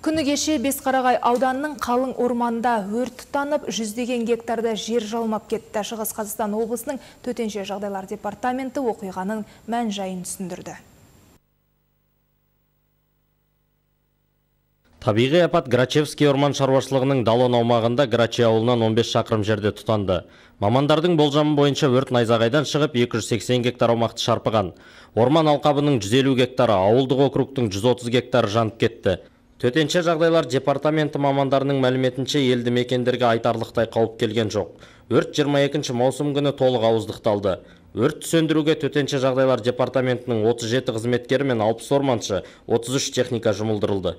Күні кеше Бесқарағай ауданының қалың орманда өрт тұтанып, жүздеген гектарда жер жалмап кетті. Шығыс Қазақстан облысының төтенше жағдайлар департаменті оқиғаның мән жайын түсіндірді. Табиғи апат Грачевский орман шаруашылығының далон аумағында Грачи ауылынан 15 шақырым жерде тұтанды. Мамандардың болжамы бойынша өрт найзағайдан шығып 280 гектар аумақты шарпыған. Орман алқабының 150 гектары, ауылдық округтың 130 гектары жанып кетті төтенше жағдайлар департаменті мамандарының мәліметінше елді мекендерге айтарлықтай қауіп келген жоқ өрт 22 маусым күні толық ауыздықталды өрт сөндіруге төтенше жағдайлар департаментінің 37 қызметкері мен 60 орманшы 33 техника жұмылдырылды